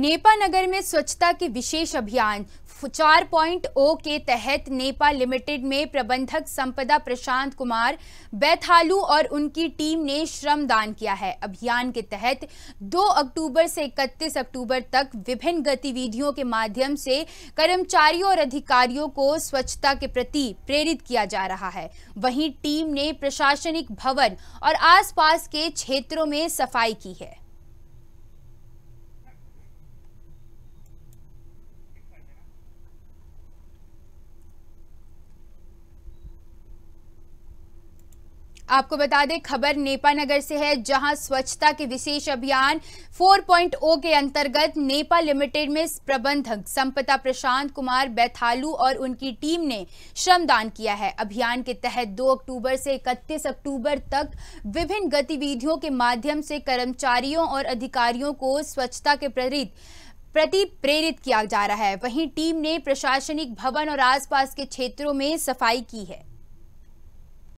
Nipah नगर में स्वच्छता के विशेष अभियान चार पॉइंट ओ के तहत नेपा लिमिटेड में प्रबंधक संपदा प्रशांत कुमार बैथालू और उनकी टीम ने श्रम दान किया है अभियान के तहत 2 अक्टूबर से 31 अक्टूबर तक विभिन्न गतिविधियों के माध्यम से कर्मचारियों और अधिकारियों को स्वच्छता के प्रति प्रेरित किया जा रहा है वहीं टीम ने प्रशासनिक भवन और आसपास के क्षेत्रों में सफाई की है आपको बता दें खबर नेपानगर से है जहां स्वच्छता के विशेष अभियान 4.0 के अंतर्गत नेपा लिमिटेड में प्रबंधक संपदा प्रशांत कुमार बैथालू और उनकी टीम ने श्रमदान किया है अभियान के तहत 2 अक्टूबर से 31 अक्टूबर तक विभिन्न गतिविधियों के माध्यम से कर्मचारियों और अधिकारियों को स्वच्छता के प्रेरित प्रति प्रेरित किया जा रहा है वहीं टीम ने प्रशासनिक भवन और आसपास के क्षेत्रों में सफाई की है